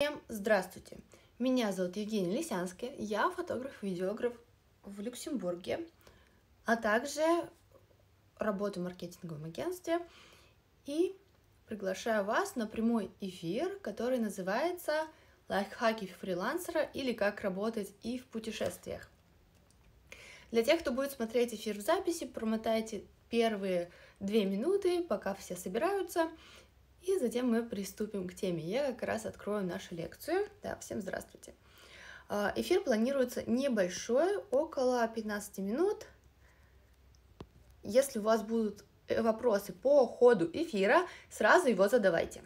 Всем здравствуйте! Меня зовут Евгения Лисянская, я фотограф-видеограф в Люксембурге, а также работаю в маркетинговом агентстве и приглашаю вас на прямой эфир, который называется «Лайфхаки фрилансера» или «Как работать и в путешествиях». Для тех, кто будет смотреть эфир в записи, промотайте первые две минуты, пока все собираются, и затем мы приступим к теме. Я как раз открою нашу лекцию. Да, всем здравствуйте. А, эфир планируется небольшой, около 15 минут. Если у вас будут э, вопросы по ходу эфира, сразу его задавайте.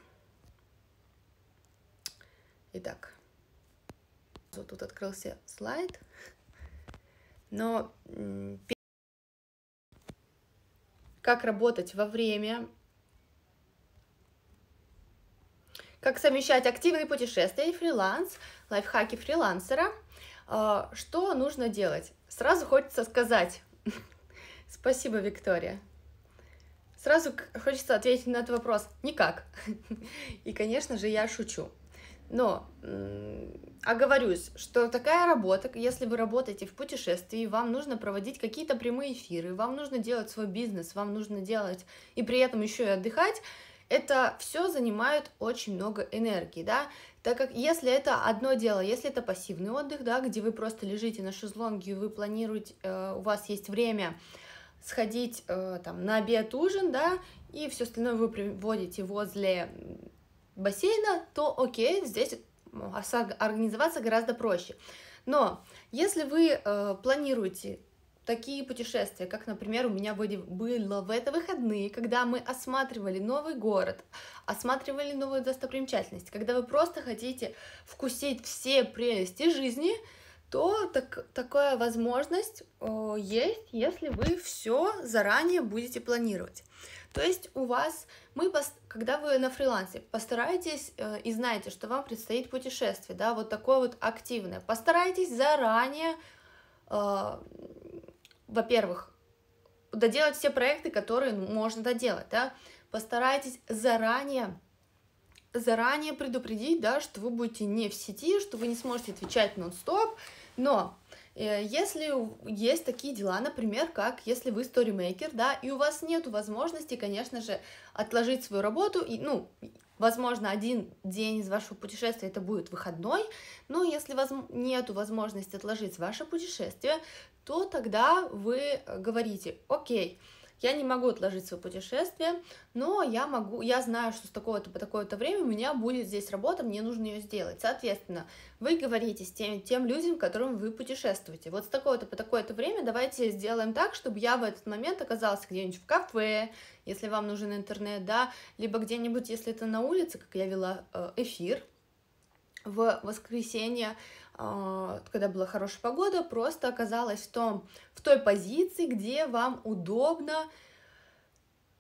Итак, вот тут открылся слайд, но как работать во время как совмещать активные путешествия и фриланс, лайфхаки фрилансера. А, что нужно делать? Сразу хочется сказать. Спасибо, Виктория. Сразу хочется ответить на этот вопрос. Никак. И, конечно же, я шучу. Но оговорюсь, что такая работа, если вы работаете в путешествии, вам нужно проводить какие-то прямые эфиры, вам нужно делать свой бизнес, вам нужно делать и при этом еще и отдыхать, это все занимает очень много энергии, да, так как если это одно дело, если это пассивный отдых, да, где вы просто лежите на шезлонге, вы планируете, э, у вас есть время сходить э, там на обед, ужин, да, и все остальное вы приводите возле бассейна, то окей, здесь организоваться гораздо проще. Но если вы э, планируете такие путешествия, как, например, у меня были, было в это выходные, когда мы осматривали новый город, осматривали новую достопримечательность, когда вы просто хотите вкусить все прелести жизни, то так, такая возможность э, есть, если вы все заранее будете планировать. То есть у вас, мы, когда вы на фрилансе, постарайтесь э, и знаете, что вам предстоит путешествие, да, вот такое вот активное, постарайтесь заранее э, во-первых, доделать все проекты, которые можно доделать, да, постарайтесь заранее заранее предупредить, да, что вы будете не в сети, что вы не сможете отвечать нон-стоп, но э, если есть такие дела, например, как если вы сторимейкер, да, и у вас нет возможности, конечно же, отложить свою работу, и, ну, Возможно, один день из вашего путешествия это будет выходной, но если воз... нет возможности отложить ваше путешествие, то тогда вы э, говорите, окей, я не могу отложить свое путешествие, но я могу, я знаю, что с такого-то по такое-то время у меня будет здесь работа, мне нужно ее сделать. Соответственно, вы говорите с тем, тем людям, которым вы путешествуете. Вот с такого-то по такое-то время давайте сделаем так, чтобы я в этот момент оказалась где-нибудь в кафе, если вам нужен интернет, да, либо где-нибудь, если это на улице, как я вела э, эфир в воскресенье, а, когда была хорошая погода, просто оказалась в, том, в той позиции, где вам удобно,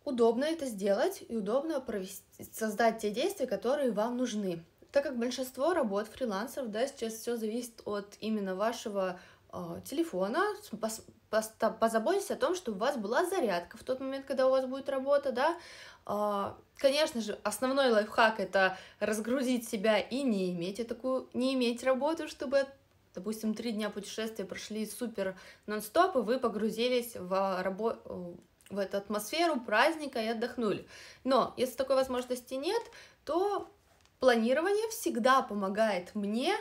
удобно это сделать и удобно провести, создать те действия, которые вам нужны. Так как большинство работ фрилансеров, да, сейчас все зависит от именно вашего э, телефона, пос, пос, позаботьтесь о том, чтобы у вас была зарядка в тот момент, когда у вас будет работа, да, э, Конечно же, основной лайфхак — это разгрузить себя и не иметь такую, не иметь работу, чтобы, допустим, три дня путешествия прошли супер нон-стоп, и вы погрузились в а, работу, в эту атмосферу праздника и отдохнули. Но если такой возможности нет, то планирование всегда помогает мне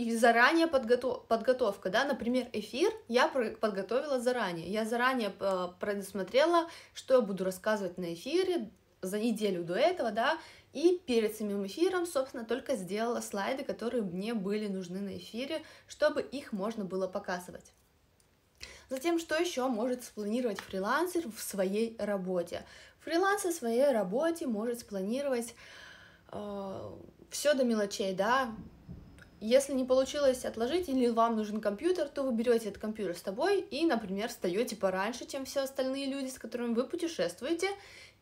и заранее подготов... подготовка, да, например, эфир я подготовила заранее, я заранее э, предусмотрела, что я буду рассказывать на эфире за неделю до этого, да, и перед самим эфиром, собственно, только сделала слайды, которые мне были нужны на эфире, чтобы их можно было показывать. Затем, что еще может спланировать фрилансер в своей работе? Фрилансер в своей работе может спланировать э, все до мелочей, да, если не получилось отложить или вам нужен компьютер, то вы берете этот компьютер с тобой и, например, встаете пораньше, чем все остальные люди, с которыми вы путешествуете,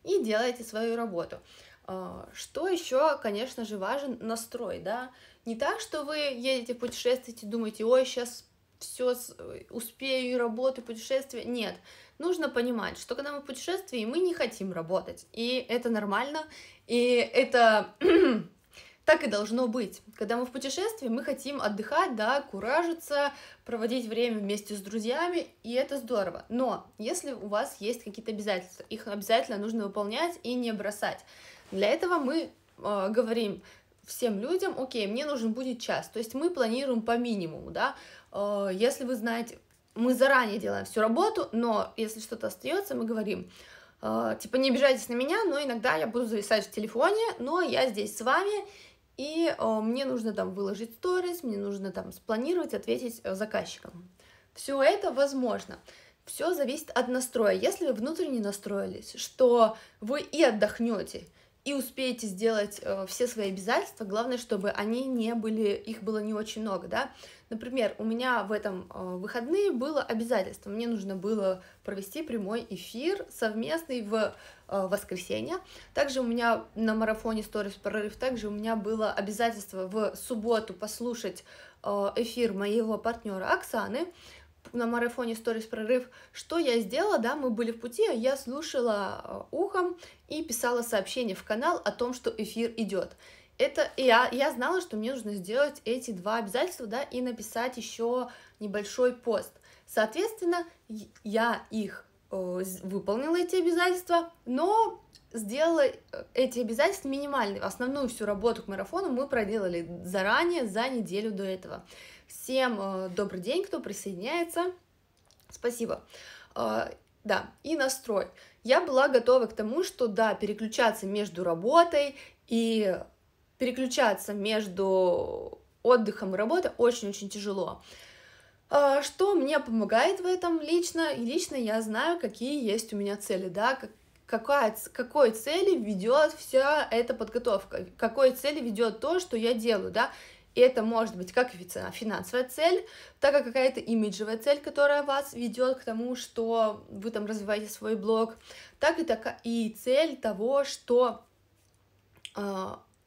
и делаете свою работу. А, что еще, конечно же, важен настрой, да? Не так, что вы едете путешествуете, думаете, ой, сейчас все э, успею и работу, и путешествие. Нет, нужно понимать, что когда мы путешествуем мы не хотим работать, и это нормально, и это Так и должно быть. Когда мы в путешествии, мы хотим отдыхать, да, куражиться, проводить время вместе с друзьями, и это здорово. Но если у вас есть какие-то обязательства, их обязательно нужно выполнять и не бросать. Для этого мы э, говорим всем людям, окей, мне нужен будет час. То есть мы планируем по минимуму, да. Э, если вы знаете, мы заранее делаем всю работу, но если что-то остается, мы говорим, э, типа не обижайтесь на меня, но иногда я буду зависать в телефоне, но я здесь с вами, и э, мне нужно там выложить сторис, мне нужно там спланировать, ответить э, заказчикам. Все это возможно. Все зависит от настроя. Если вы внутренне настроились, что вы и отдохнете, и успеете сделать э, все свои обязательства, главное, чтобы они не были, их было не очень много, да. Например, у меня в этом э, выходные было обязательство, мне нужно было провести прямой эфир совместный в Э, воскресенье. Также у меня на марафоне Stories прорыв, также у меня было обязательство в субботу послушать э, эфир моего партнера Оксаны на марафоне Stories прорыв. Что я сделала, да, мы были в пути, а я слушала э, ухом и писала сообщение в канал о том, что эфир идет это я, я знала, что мне нужно сделать эти два обязательства, да, и написать еще небольшой пост. Соответственно, я их Э, выполнила эти обязательства, но сделала э, эти обязательства минимальными. Основную всю работу к марафону мы проделали заранее, за неделю до этого. Всем э, добрый день, кто присоединяется. Спасибо. Да, и настрой. Я была готова к тому, что да, переключаться между работой и переключаться между отдыхом и работой очень-очень тяжело. А, что мне помогает в этом лично? И лично я знаю, какие есть у меня цели, да, какая, какой цели ведет вся эта подготовка, какой цели ведет то, что я делаю, да, и это может быть как финансовая цель, так и какая-то имиджевая цель, которая вас ведет к тому, что вы там развиваете свой блог, так и, так, и цель того, что э,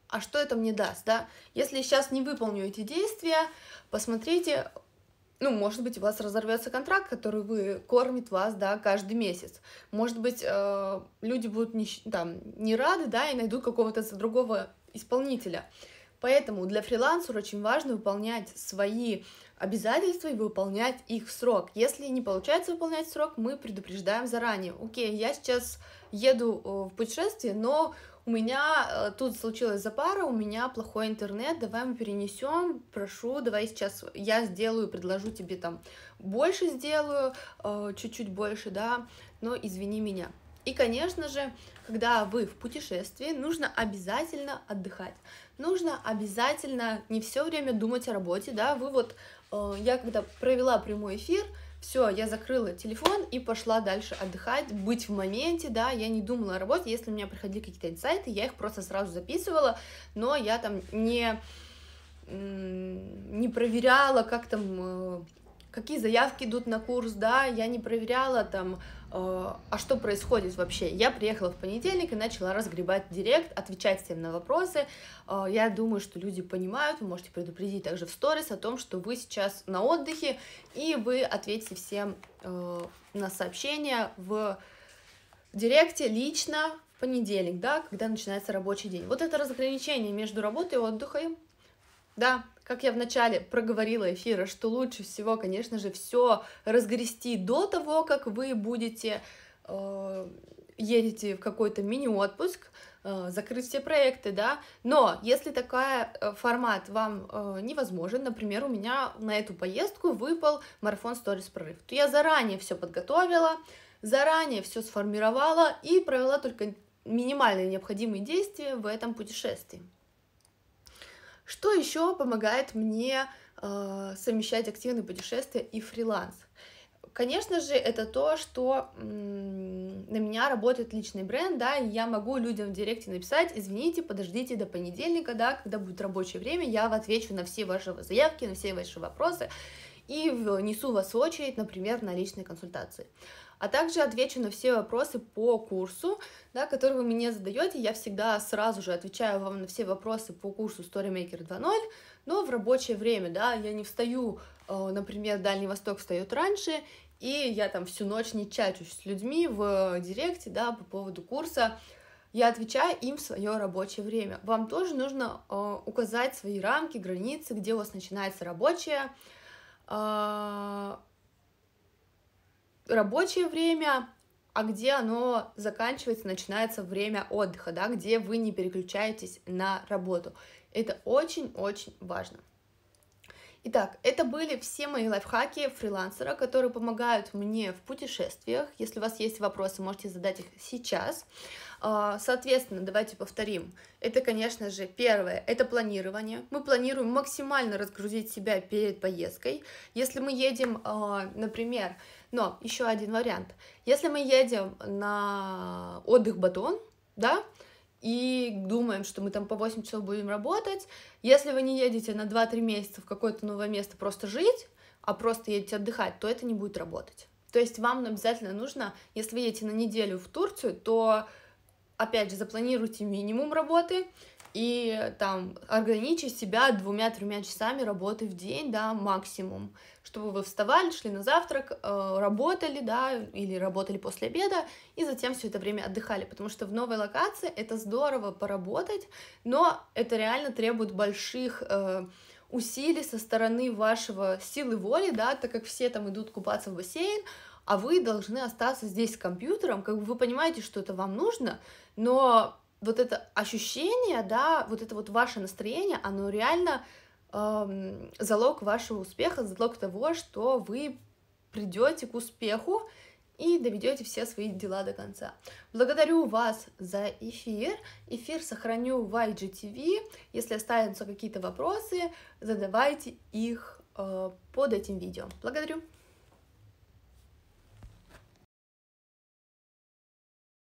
а что это мне даст, да? Если сейчас не выполню эти действия, посмотрите, ну, может быть, у вас разорвется контракт, который вы кормит вас, да, каждый месяц. Может быть, э, люди будут не, там, не рады, да, и найдут какого-то другого исполнителя. Поэтому для фрилансера очень важно выполнять свои обязательства и выполнять их в срок. Если не получается выполнять срок, мы предупреждаем заранее. Окей, я сейчас еду э, в путешествие, но у меня э, тут случилась запара, у меня плохой интернет, давай мы перенесем, прошу, давай сейчас я сделаю, предложу тебе там больше сделаю, э, чуть-чуть больше, да, но извини меня. И, конечно же, когда вы в путешествии, нужно обязательно отдыхать. Нужно обязательно не все время думать о работе, да, вы вот, э, я когда провела прямой эфир, все, я закрыла телефон и пошла дальше отдыхать, быть в моменте, да, я не думала о работе, если у меня приходили какие-то инсайты, я их просто сразу записывала, но я там не, не проверяла, как там, э, какие заявки идут на курс, да, я не проверяла там, Э, а что происходит вообще? Я приехала в понедельник и начала разгребать директ, отвечать всем на вопросы. Э, я думаю, что люди понимают, вы можете предупредить также в сторис о том, что вы сейчас на отдыхе, и вы ответите всем э, на сообщения в директе лично в понедельник, да, когда начинается рабочий день. Вот это разграничение между работой и отдыхом, да, как я вначале проговорила эфира, что лучше всего, конечно же, все разгрести до того, как вы будете э, едете в какой-то мини-отпуск, э, закрыть все проекты, да. Но если такой э, формат вам э, невозможен, например, у меня на эту поездку выпал марафон сторис прорыв, то я заранее все подготовила, заранее все сформировала и провела только минимально необходимые действия в этом путешествии. Что еще помогает мне э, совмещать активные путешествия и фриланс? Конечно же, это то, что на меня работает личный бренд, да, и я могу людям в директе написать, извините, подождите до понедельника, да, когда будет рабочее время, я отвечу на все ваши заявки, на все ваши вопросы и внесу вас в очередь, например, на личные консультации а также отвечу на все вопросы по курсу, да, которые вы мне задаете. Я всегда сразу же отвечаю вам на все вопросы по курсу Storymaker 2.0, но в рабочее время, да, я не встаю, э, например, Дальний Восток встает раньше, и я там всю ночь не чачусь с людьми в директе, да, по поводу курса, я отвечаю им в свое рабочее время. Вам тоже нужно э, указать свои рамки, границы, где у вас начинается рабочее, э, рабочее время, а где оно заканчивается, начинается время отдыха, да, где вы не переключаетесь на работу. Это очень-очень важно. Итак, это были все мои лайфхаки фрилансера, которые помогают мне в путешествиях. Если у вас есть вопросы, можете задать их сейчас. А, соответственно, давайте повторим. Это, конечно же, первое, это планирование. Мы планируем максимально разгрузить себя перед поездкой. Если мы едем, а, например, но еще один вариант. Если мы едем на отдых Батон, да, и думаем, что мы там по 8 часов будем работать. Если вы не едете на 2-3 месяца в какое-то новое место просто жить, а просто едете отдыхать, то это не будет работать. То есть вам обязательно нужно, если вы едете на неделю в Турцию, то опять же, запланируйте минимум работы и там ограничьте себя двумя-тремя часами работы в день, да, максимум, чтобы вы вставали, шли на завтрак, э, работали, да, или работали после обеда, и затем все это время отдыхали, потому что в новой локации это здорово поработать, но это реально требует больших э, усилий со стороны вашего силы воли, да, так как все там идут купаться в бассейн, а вы должны остаться здесь с компьютером, как бы вы понимаете, что это вам нужно, но вот это ощущение, да, вот это вот ваше настроение, оно реально эм, залог вашего успеха, залог того, что вы придете к успеху и доведете все свои дела до конца. Благодарю вас за эфир. Эфир сохраню в IGTV. Если останутся какие-то вопросы, задавайте их э, под этим видео. Благодарю.